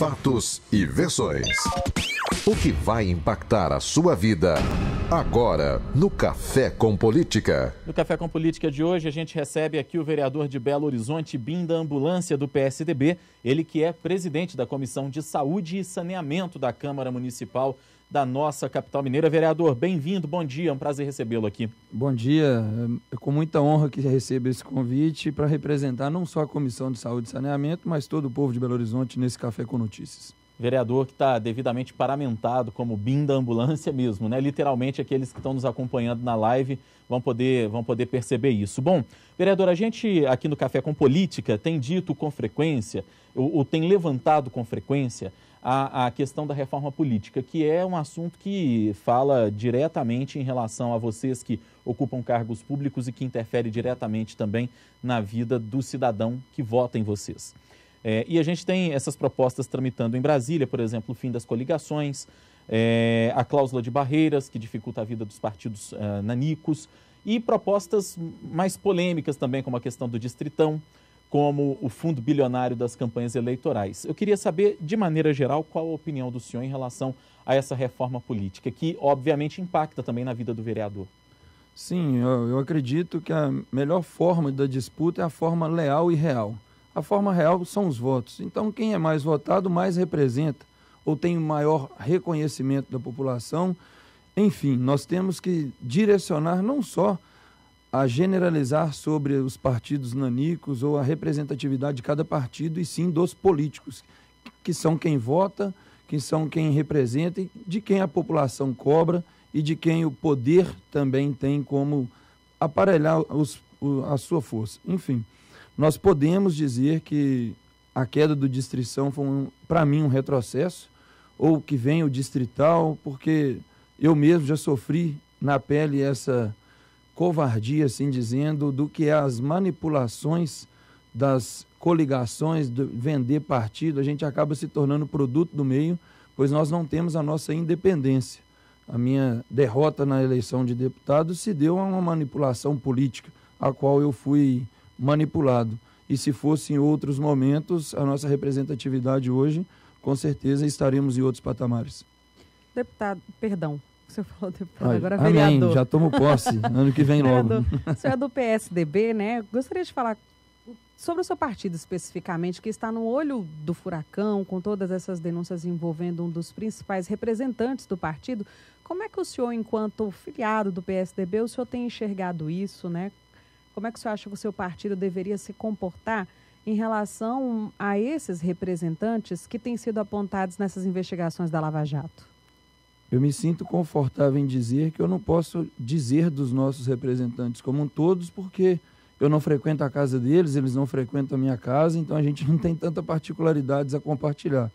fatos e versões. O que vai impactar a sua vida agora no Café com Política. No Café com Política de hoje, a gente recebe aqui o vereador de Belo Horizonte, Binda Ambulância, do PSDB. Ele que é presidente da Comissão de Saúde e Saneamento da Câmara Municipal da nossa capital mineira. Vereador, bem-vindo, bom dia, é um prazer recebê-lo aqui. Bom dia, é, é com muita honra que recebo esse convite para representar não só a Comissão de Saúde e Saneamento, mas todo o povo de Belo Horizonte nesse Café com Notícias. Vereador que está devidamente paramentado como BIM da ambulância mesmo, né? Literalmente aqueles que estão nos acompanhando na live vão poder, vão poder perceber isso. Bom, vereador, a gente aqui no Café com Política tem dito com frequência, ou, ou tem levantado com frequência, a, a questão da reforma política, que é um assunto que fala diretamente em relação a vocês que ocupam cargos públicos e que interfere diretamente também na vida do cidadão que vota em vocês. É, e a gente tem essas propostas tramitando em Brasília, por exemplo, o fim das coligações, é, a cláusula de barreiras, que dificulta a vida dos partidos é, nanicos, e propostas mais polêmicas também, como a questão do distritão como o fundo bilionário das campanhas eleitorais. Eu queria saber, de maneira geral, qual a opinião do senhor em relação a essa reforma política, que obviamente impacta também na vida do vereador. Sim, eu, eu acredito que a melhor forma da disputa é a forma leal e real. A forma real são os votos. Então, quem é mais votado, mais representa ou tem maior reconhecimento da população. Enfim, nós temos que direcionar não só a generalizar sobre os partidos nanicos ou a representatividade de cada partido, e sim dos políticos, que são quem vota, que são quem representa, de quem a população cobra e de quem o poder também tem como aparelhar os, o, a sua força. Enfim, nós podemos dizer que a queda do distrição foi, um, para mim, um retrocesso, ou que vem o distrital, porque eu mesmo já sofri na pele essa covardia, assim dizendo, do que as manipulações das coligações, de vender partido, a gente acaba se tornando produto do meio, pois nós não temos a nossa independência. A minha derrota na eleição de deputado se deu a uma manipulação política, a qual eu fui manipulado. E se fosse em outros momentos, a nossa representatividade hoje, com certeza estaremos em outros patamares. Deputado, perdão, que o senhor falou depois. Ai, Agora amém, vereador. já tomo posse, ano que vem logo. Vereador, o senhor é do PSDB, né? Gostaria de falar sobre o seu partido especificamente, que está no olho do furacão, com todas essas denúncias envolvendo um dos principais representantes do partido. Como é que o senhor, enquanto filiado do PSDB, o senhor tem enxergado isso, né? Como é que o senhor acha que o seu partido deveria se comportar em relação a esses representantes que têm sido apontados nessas investigações da Lava Jato? Eu me sinto confortável em dizer que eu não posso dizer dos nossos representantes como um todos, porque eu não frequento a casa deles, eles não frequentam a minha casa, então a gente não tem tantas particularidades a compartilhar.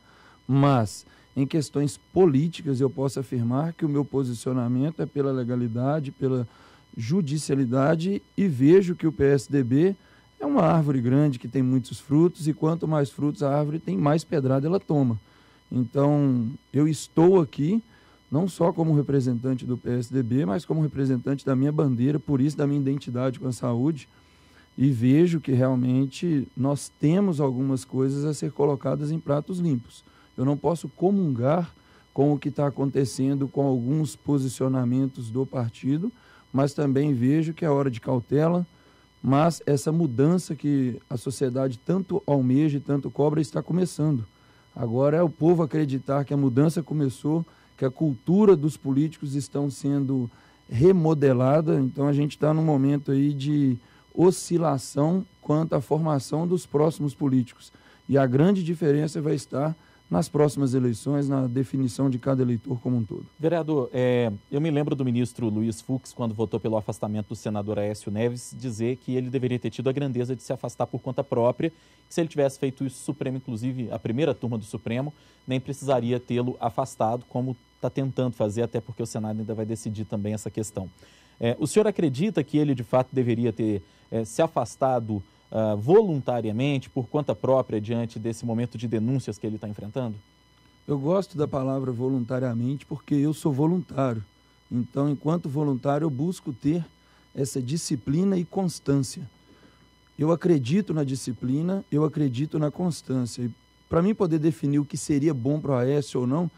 Mas, em questões políticas, eu posso afirmar que o meu posicionamento é pela legalidade, pela judicialidade e vejo que o PSDB é uma árvore grande que tem muitos frutos e quanto mais frutos a árvore tem, mais pedrada ela toma. Então, eu estou aqui não só como representante do PSDB, mas como representante da minha bandeira, por isso da minha identidade com a saúde, e vejo que realmente nós temos algumas coisas a ser colocadas em pratos limpos. Eu não posso comungar com o que está acontecendo com alguns posicionamentos do partido, mas também vejo que é hora de cautela, mas essa mudança que a sociedade tanto almeja e tanto cobra está começando. Agora é o povo acreditar que a mudança começou que a cultura dos políticos estão sendo remodelada. Então a gente está num momento aí de oscilação quanto à formação dos próximos políticos. E a grande diferença vai estar nas próximas eleições, na definição de cada eleitor como um todo. Vereador, é, eu me lembro do ministro Luiz Fux, quando votou pelo afastamento do senador Aécio Neves, dizer que ele deveria ter tido a grandeza de se afastar por conta própria, que se ele tivesse feito isso, o Supremo, inclusive a primeira turma do Supremo, nem precisaria tê-lo afastado, como está tentando fazer, até porque o Senado ainda vai decidir também essa questão. É, o senhor acredita que ele, de fato, deveria ter é, se afastado uh, voluntariamente, por conta própria, diante desse momento de denúncias que ele está enfrentando? Eu gosto da palavra voluntariamente porque eu sou voluntário. Então, enquanto voluntário, eu busco ter essa disciplina e constância. Eu acredito na disciplina, eu acredito na constância. E para mim poder definir o que seria bom para o Aécio ou não,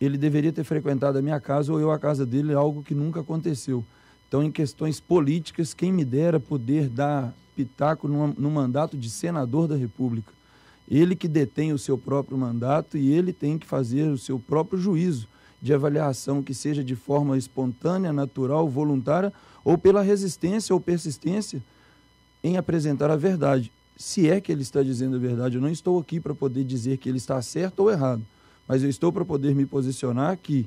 ele deveria ter frequentado a minha casa ou eu a casa dele, algo que nunca aconteceu. Então, em questões políticas, quem me dera poder dar pitaco numa, no mandato de senador da República. Ele que detém o seu próprio mandato e ele tem que fazer o seu próprio juízo de avaliação, que seja de forma espontânea, natural, voluntária, ou pela resistência ou persistência em apresentar a verdade. Se é que ele está dizendo a verdade, eu não estou aqui para poder dizer que ele está certo ou errado mas eu estou para poder me posicionar que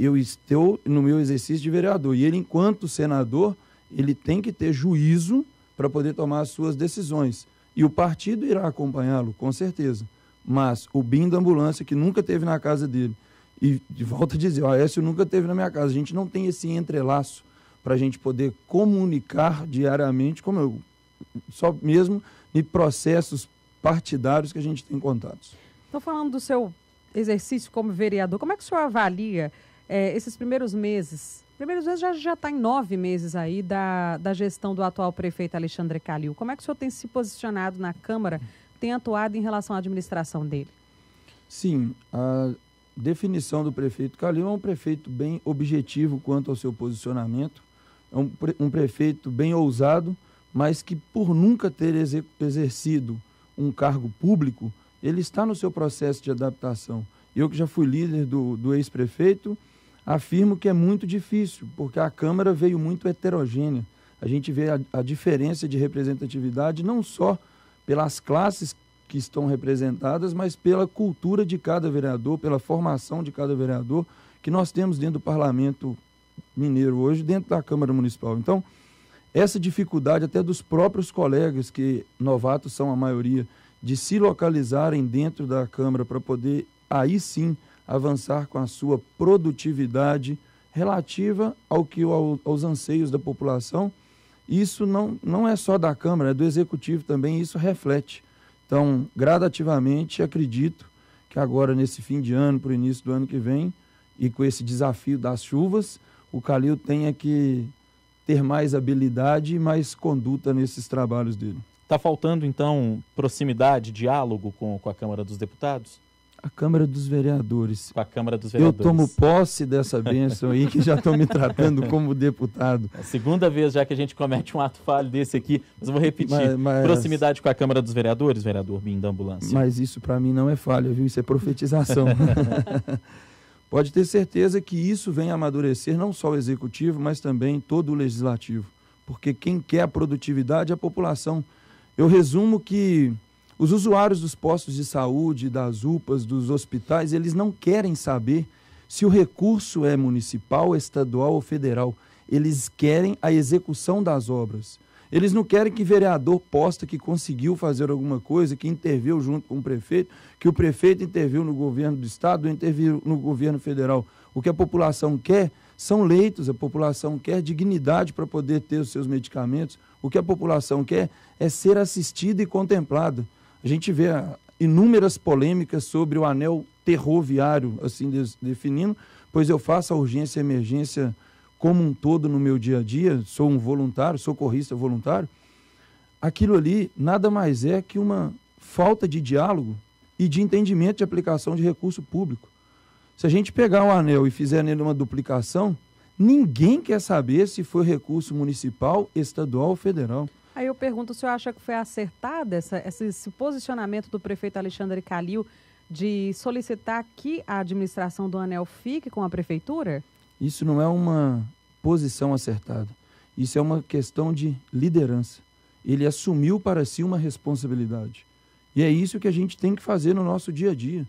eu estou no meu exercício de vereador. E ele, enquanto senador, ele tem que ter juízo para poder tomar as suas decisões. E o partido irá acompanhá-lo, com certeza. Mas o BIM da ambulância, que nunca teve na casa dele, e de volta a dizer, o Aécio nunca teve na minha casa, a gente não tem esse entrelaço para a gente poder comunicar diariamente, como eu, só mesmo em processos partidários que a gente tem contatos. Estou falando do seu exercício como vereador, como é que o senhor avalia é, esses primeiros meses? Primeiros meses já está em nove meses aí da, da gestão do atual prefeito Alexandre Calil. Como é que o senhor tem se posicionado na Câmara, tem atuado em relação à administração dele? Sim, a definição do prefeito Calil é um prefeito bem objetivo quanto ao seu posicionamento, é um, um prefeito bem ousado, mas que por nunca ter exercido um cargo público, ele está no seu processo de adaptação. Eu que já fui líder do, do ex-prefeito, afirmo que é muito difícil, porque a Câmara veio muito heterogênea. A gente vê a, a diferença de representatividade não só pelas classes que estão representadas, mas pela cultura de cada vereador, pela formação de cada vereador que nós temos dentro do Parlamento Mineiro hoje, dentro da Câmara Municipal. Então, essa dificuldade até dos próprios colegas, que novatos são a maioria, de se localizarem dentro da Câmara para poder aí sim avançar com a sua produtividade relativa ao que aos anseios da população. Isso não, não é só da Câmara, é do Executivo também, isso reflete. Então, gradativamente, acredito que agora, nesse fim de ano, para o início do ano que vem, e com esse desafio das chuvas, o Calil tenha que ter mais habilidade e mais conduta nesses trabalhos dele. Está faltando, então, proximidade, diálogo com, com a Câmara dos Deputados? A Câmara dos Vereadores. Com a Câmara dos Vereadores. Eu tomo posse dessa bênção aí, que já estão me tratando como deputado. É a segunda vez já que a gente comete um ato falho desse aqui, mas eu vou repetir. Mas, mas... Proximidade com a Câmara dos Vereadores, vereador Bim da Ambulância. Mas isso para mim não é falha, viu? Isso é profetização. Pode ter certeza que isso vem amadurecer não só o Executivo, mas também todo o Legislativo. Porque quem quer a produtividade é a população eu resumo que os usuários dos postos de saúde, das UPAs, dos hospitais, eles não querem saber se o recurso é municipal, estadual ou federal. Eles querem a execução das obras. Eles não querem que vereador posta que conseguiu fazer alguma coisa, que interviu junto com o prefeito, que o prefeito interviu no governo do estado, interviu no governo federal. O que a população quer são leitos, a população quer dignidade para poder ter os seus medicamentos. O que a população quer é ser assistida e contemplada. A gente vê ah, inúmeras polêmicas sobre o anel terroviário, assim definindo, pois eu faço a urgência e emergência como um todo no meu dia a dia, sou um voluntário, socorrista voluntário. Aquilo ali nada mais é que uma falta de diálogo e de entendimento de aplicação de recurso público. Se a gente pegar o anel e fizer nele uma duplicação, ninguém quer saber se foi recurso municipal, estadual ou federal. Aí eu pergunto, o senhor acha que foi acertado essa, esse posicionamento do prefeito Alexandre Calil de solicitar que a administração do anel fique com a prefeitura? Isso não é uma posição acertada. Isso é uma questão de liderança. Ele assumiu para si uma responsabilidade. E é isso que a gente tem que fazer no nosso dia a dia.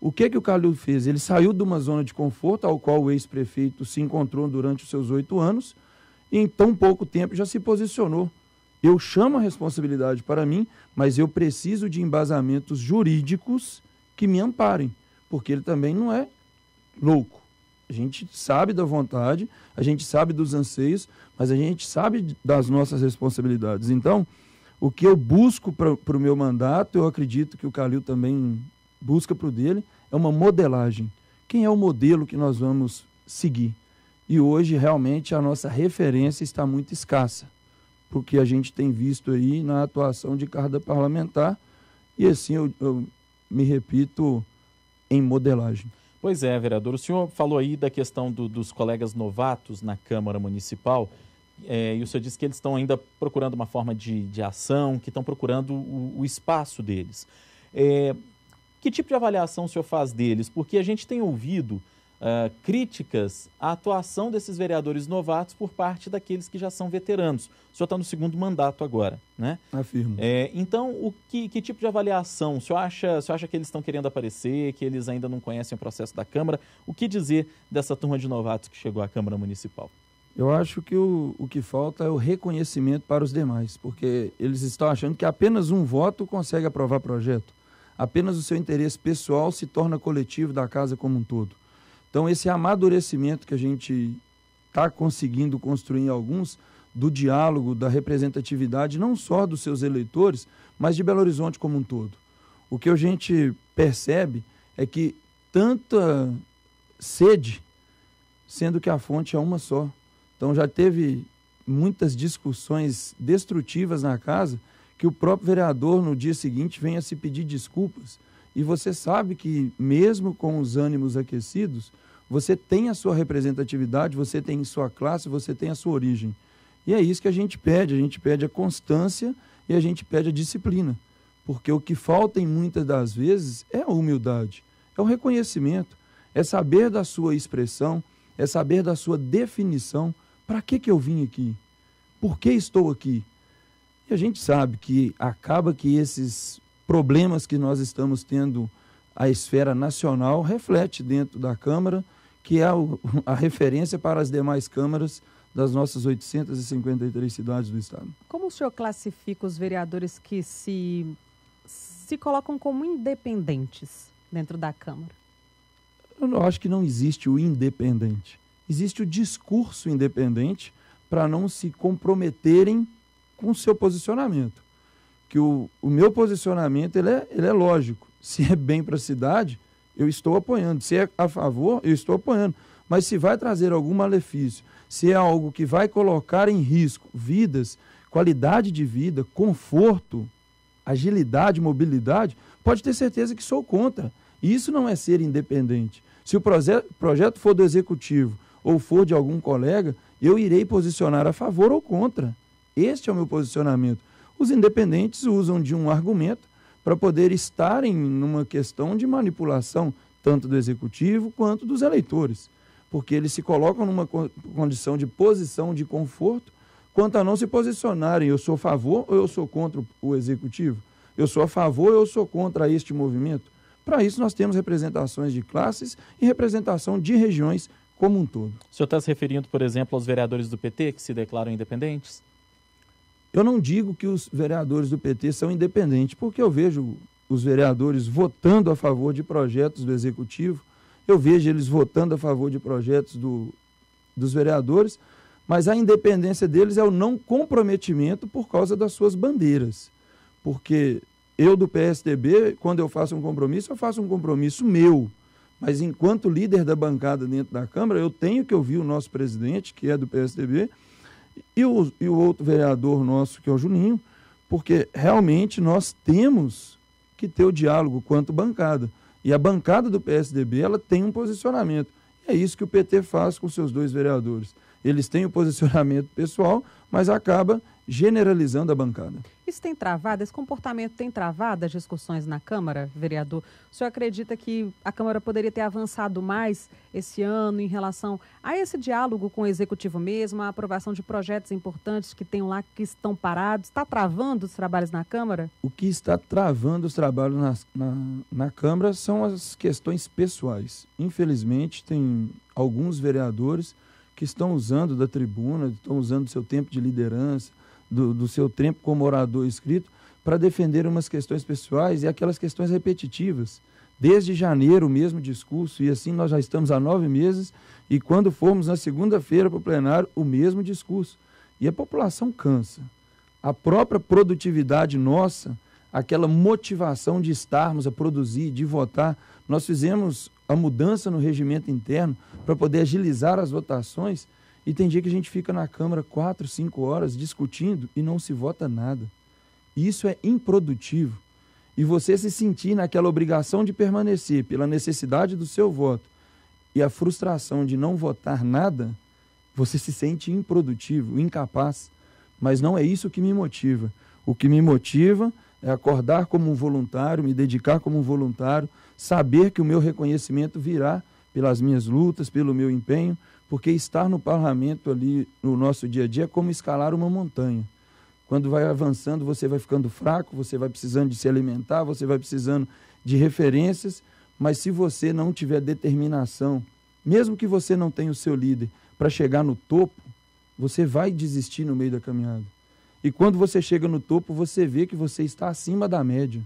O que, é que o Calil fez? Ele saiu de uma zona de conforto ao qual o ex-prefeito se encontrou durante os seus oito anos e em tão pouco tempo já se posicionou. Eu chamo a responsabilidade para mim, mas eu preciso de embasamentos jurídicos que me amparem, porque ele também não é louco. A gente sabe da vontade, a gente sabe dos anseios, mas a gente sabe das nossas responsabilidades. Então, o que eu busco para o meu mandato, eu acredito que o Calil também busca para o dele é uma modelagem. Quem é o modelo que nós vamos seguir? E hoje, realmente, a nossa referência está muito escassa, porque a gente tem visto aí na atuação de cada parlamentar, e assim eu, eu me repito em modelagem. Pois é, vereador. O senhor falou aí da questão do, dos colegas novatos na Câmara Municipal. É, e o senhor disse que eles estão ainda procurando uma forma de, de ação, que estão procurando o, o espaço deles. É, que tipo de avaliação o senhor faz deles? Porque a gente tem ouvido uh, críticas à atuação desses vereadores novatos por parte daqueles que já são veteranos. O senhor está no segundo mandato agora, né? Afirmo. É, então, o que, que, tipo de avaliação? O senhor acha, o senhor acha que eles estão querendo aparecer, que eles ainda não conhecem o processo da Câmara? O que dizer dessa turma de novatos que chegou à Câmara Municipal? Eu acho que o, o que falta é o reconhecimento para os demais, porque eles estão achando que apenas um voto consegue aprovar projeto apenas o seu interesse pessoal se torna coletivo da casa como um todo. Então, esse amadurecimento que a gente está conseguindo construir em alguns, do diálogo, da representatividade, não só dos seus eleitores, mas de Belo Horizonte como um todo. O que a gente percebe é que tanta sede, sendo que a fonte é uma só. Então já teve muitas discussões destrutivas na casa que o próprio vereador no dia seguinte venha se pedir desculpas. E você sabe que, mesmo com os ânimos aquecidos, você tem a sua representatividade, você tem sua classe, você tem a sua origem. E é isso que a gente pede: a gente pede a constância e a gente pede a disciplina. Porque o que falta em muitas das vezes é a humildade, é o reconhecimento, é saber da sua expressão, é saber da sua definição. Para que, que eu vim aqui? Por que estou aqui? E a gente sabe que acaba que esses problemas que nós estamos tendo a esfera nacional reflete dentro da Câmara, que é a referência para as demais câmaras das nossas 853 cidades do estado. Como o senhor classifica os vereadores que se se colocam como independentes dentro da Câmara? Eu acho que não existe o independente. Existe o discurso independente para não se comprometerem com o seu posicionamento. Que o, o meu posicionamento ele é, ele é lógico. Se é bem para a cidade, eu estou apoiando. Se é a favor, eu estou apoiando. Mas se vai trazer algum malefício, se é algo que vai colocar em risco vidas, qualidade de vida, conforto, agilidade, mobilidade, pode ter certeza que sou contra. E isso não é ser independente. Se o projeto for do executivo ou for de algum colega, eu irei posicionar a favor ou contra. Este é o meu posicionamento. Os independentes usam de um argumento para poder estarem numa questão de manipulação, tanto do executivo quanto dos eleitores, porque eles se colocam numa condição de posição de conforto quanto a não se posicionarem. Eu sou a favor ou eu sou contra o executivo? Eu sou a favor ou eu sou contra este movimento? Para isso, nós temos representações de classes e representação de regiões como um todo. O senhor está se referindo, por exemplo, aos vereadores do PT que se declaram independentes? Eu não digo que os vereadores do PT são independentes, porque eu vejo os vereadores votando a favor de projetos do executivo, eu vejo eles votando a favor de projetos do, dos vereadores, mas a independência deles é o não comprometimento por causa das suas bandeiras. Porque eu do PSDB, quando eu faço um compromisso, eu faço um compromisso meu. Mas enquanto líder da bancada dentro da Câmara, eu tenho que ouvir o nosso presidente, que é do PSDB, e o, e o outro vereador nosso, que é o Juninho, porque realmente nós temos que ter o diálogo quanto bancada. E a bancada do PSDB ela tem um posicionamento. E é isso que o PT faz com seus dois vereadores. Eles têm o posicionamento pessoal, mas acaba generalizando a bancada. Isso tem travado, esse comportamento tem travado as discussões na Câmara, vereador? O senhor acredita que a Câmara poderia ter avançado mais esse ano em relação a esse diálogo com o Executivo mesmo, a aprovação de projetos importantes que tem lá que estão parados? Está travando os trabalhos na Câmara? O que está travando os trabalhos na, na, na Câmara são as questões pessoais. Infelizmente, tem alguns vereadores que estão usando da tribuna, estão usando seu tempo de liderança, do, do seu tempo como orador escrito para defender umas questões pessoais e aquelas questões repetitivas. Desde janeiro, o mesmo discurso, e assim nós já estamos há nove meses, e quando formos na segunda-feira para o plenário, o mesmo discurso. E a população cansa. A própria produtividade nossa, aquela motivação de estarmos a produzir, de votar, nós fizemos a mudança no regimento interno para poder agilizar as votações e tem dia que a gente fica na Câmara quatro, cinco horas discutindo e não se vota nada. Isso é improdutivo. E você se sentir naquela obrigação de permanecer pela necessidade do seu voto e a frustração de não votar nada, você se sente improdutivo, incapaz. Mas não é isso que me motiva. O que me motiva é acordar como um voluntário, me dedicar como um voluntário, saber que o meu reconhecimento virá pelas minhas lutas, pelo meu empenho, porque estar no parlamento ali no nosso dia a dia é como escalar uma montanha. Quando vai avançando, você vai ficando fraco, você vai precisando de se alimentar, você vai precisando de referências, mas se você não tiver determinação, mesmo que você não tenha o seu líder para chegar no topo, você vai desistir no meio da caminhada. E quando você chega no topo, você vê que você está acima da média.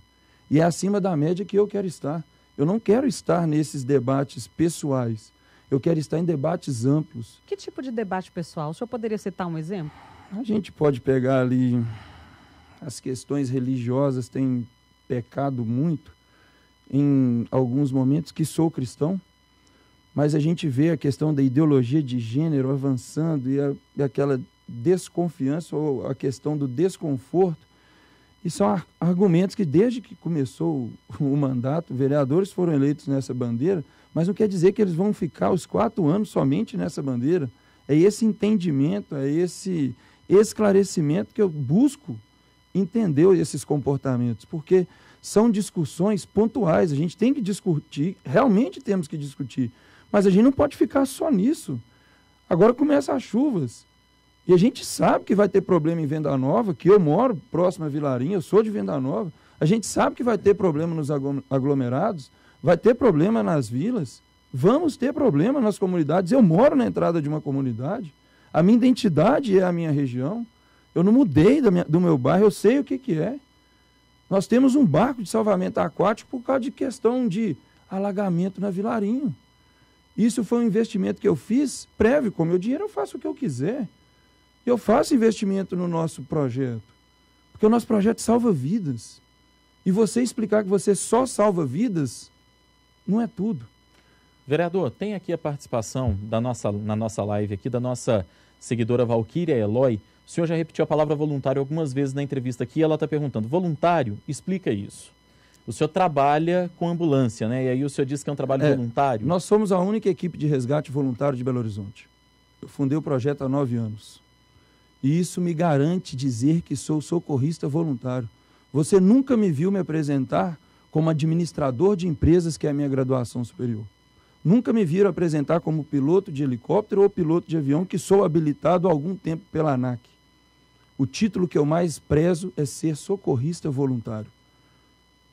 E é acima da média que eu quero estar. Eu não quero estar nesses debates pessoais. Eu quero estar em debates amplos. Que tipo de debate pessoal? O senhor poderia citar um exemplo? A gente pode pegar ali as questões religiosas têm pecado muito em alguns momentos que sou cristão, mas a gente vê a questão da ideologia de gênero avançando e, a, e aquela desconfiança ou a questão do desconforto. E são argumentos que, desde que começou o, o mandato, vereadores foram eleitos nessa bandeira mas não quer dizer que eles vão ficar os quatro anos somente nessa bandeira. É esse entendimento, é esse esclarecimento que eu busco entender esses comportamentos, porque são discussões pontuais. A gente tem que discutir, realmente temos que discutir, mas a gente não pode ficar só nisso. Agora começam as chuvas. E a gente sabe que vai ter problema em Venda Nova, que eu moro próximo a Vilarinha, eu sou de Venda Nova. A gente sabe que vai ter problema nos aglomerados. Vai ter problema nas vilas? Vamos ter problema nas comunidades. Eu moro na entrada de uma comunidade. A minha identidade é a minha região. Eu não mudei minha, do meu bairro, eu sei o que, que é. Nós temos um barco de salvamento aquático por causa de questão de alagamento na Vilarinho. Isso foi um investimento que eu fiz prévio. Com meu dinheiro, eu faço o que eu quiser. Eu faço investimento no nosso projeto. Porque o nosso projeto salva vidas. E você explicar que você só salva vidas não é tudo. Vereador, tem aqui a participação da nossa, na nossa live aqui, da nossa seguidora Valquíria Eloy. O senhor já repetiu a palavra voluntário algumas vezes na entrevista aqui. Ela está perguntando: voluntário? Explica isso. O senhor trabalha com ambulância, né? E aí o senhor diz que é um trabalho é, voluntário. Nós somos a única equipe de resgate voluntário de Belo Horizonte. Eu fundei o projeto há nove anos. E isso me garante dizer que sou socorrista voluntário. Você nunca me viu me apresentar como administrador de empresas, que é a minha graduação superior. Nunca me viram apresentar como piloto de helicóptero ou piloto de avião, que sou habilitado há algum tempo pela ANAC. O título que eu mais prezo é ser socorrista voluntário.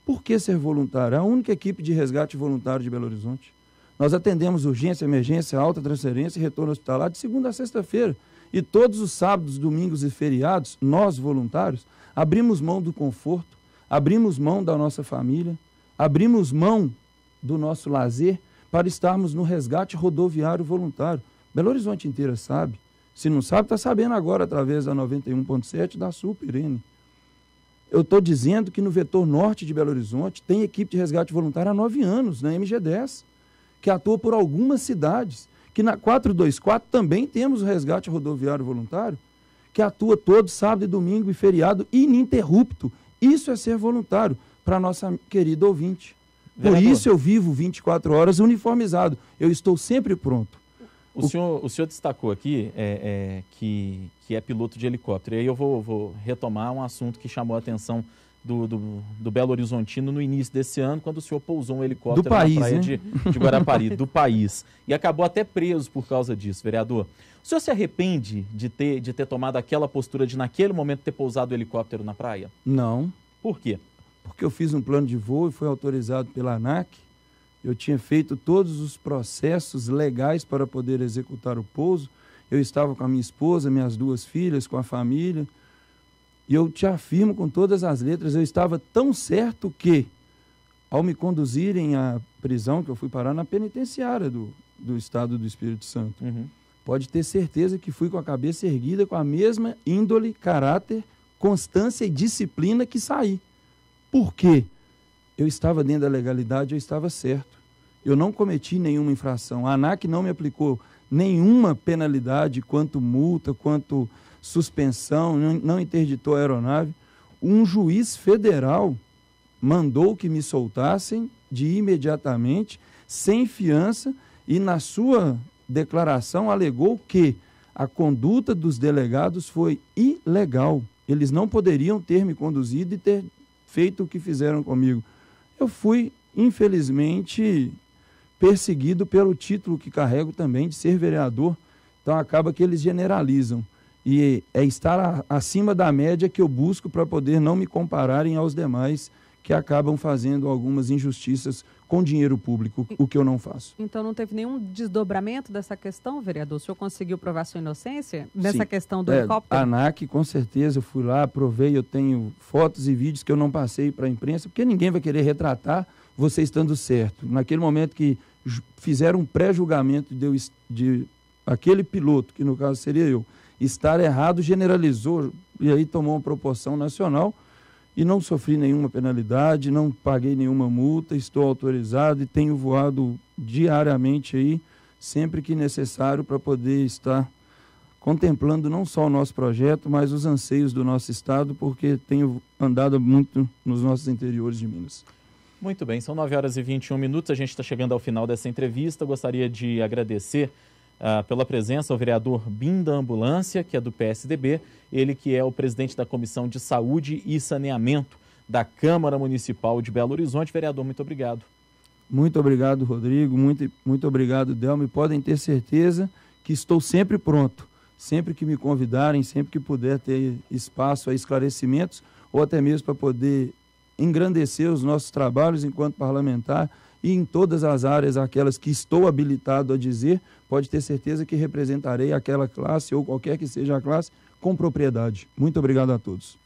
Por que ser voluntário? É a única equipe de resgate voluntário de Belo Horizonte. Nós atendemos urgência, emergência, alta transferência e retorno hospitalar de segunda a sexta-feira. E todos os sábados, domingos e feriados, nós voluntários abrimos mão do conforto abrimos mão da nossa família, abrimos mão do nosso lazer para estarmos no resgate rodoviário voluntário. Belo Horizonte inteira sabe. Se não sabe, está sabendo agora através da 91.7 da Sul Pirene. Eu estou dizendo que no vetor norte de Belo Horizonte tem equipe de resgate voluntário há nove anos, na MG10, que atua por algumas cidades. Que na 424 também temos o resgate rodoviário voluntário, que atua todo sábado e domingo e feriado ininterrupto isso é ser voluntário para nossa querida ouvinte. Vereador. Por isso eu vivo 24 horas uniformizado. Eu estou sempre pronto. O, o... Senhor, o senhor destacou aqui é, é, que, que é piloto de helicóptero. E aí eu vou, vou retomar um assunto que chamou a atenção do, do, do, Belo Horizontino no início desse ano, quando o senhor pousou um helicóptero do país, na praia né? de, de Guarapari, do país. E acabou até preso por causa disso, vereador. O senhor se arrepende de ter, de ter tomado aquela postura de, naquele momento, ter pousado o helicóptero na praia? Não. Por quê? Porque eu fiz um plano de voo e foi autorizado pela ANAC. Eu tinha feito todos os processos legais para poder executar o pouso. Eu estava com a minha esposa, minhas duas filhas, com a família. E eu te afirmo com todas as letras, eu estava tão certo que, ao me conduzirem à prisão, que eu fui parar na penitenciária do, do estado do Espírito Santo, uhum. pode ter certeza que fui com a cabeça erguida, com a mesma índole, caráter, constância e disciplina que saí. Por quê? Eu estava dentro da legalidade, eu estava certo. Eu não cometi nenhuma infração. A ANAC não me aplicou nenhuma penalidade, quanto multa, quanto suspensão, não interditou a aeronave. Um juiz federal mandou que me soltassem de imediatamente, sem fiança, e na sua declaração alegou que a conduta dos delegados foi ilegal. Eles não poderiam ter me conduzido e ter feito o que fizeram comigo. Eu fui, infelizmente, perseguido pelo título que carrego também de ser vereador. Então acaba que eles generalizam. E é estar acima da média que eu busco para poder não me compararem aos demais que acabam fazendo algumas injustiças com dinheiro público, o que eu não faço. Então não teve nenhum desdobramento dessa questão, vereador? O senhor conseguiu provar sua inocência nessa Sim. questão do é, helicóptero? A ANAC, com certeza, eu fui lá, provei, eu tenho fotos e vídeos que eu não passei para a imprensa, porque ninguém vai querer retratar você estando certo. Naquele momento que fizeram um pré-julgamento de, de aquele piloto, que no caso seria eu, estar errado, generalizou e aí tomou uma proporção nacional e não sofri nenhuma penalidade, não paguei nenhuma multa, estou autorizado e tenho voado diariamente aí, sempre que necessário para poder estar contemplando não só o nosso projeto, mas os anseios do nosso estado, porque tenho andado muito nos nossos interiores de Minas. Muito bem, são 9 horas e 21 minutos. A gente está chegando ao final dessa entrevista. Gostaria de agradecer ah, pela presença o vereador Bim da Ambulância, que é do PSDB, ele que é o presidente da Comissão de Saúde e Saneamento da Câmara Municipal de Belo Horizonte. Vereador, muito obrigado. Muito obrigado, Rodrigo. Muito, muito obrigado, Delmo. E podem ter certeza que estou sempre pronto. Sempre que me convidarem, sempre que puder ter espaço a esclarecimentos ou até mesmo para poder engrandecer os nossos trabalhos enquanto parlamentar e em todas as áreas aquelas que estou habilitado a dizer, pode ter certeza que representarei aquela classe ou qualquer que seja a classe com propriedade. Muito obrigado a todos.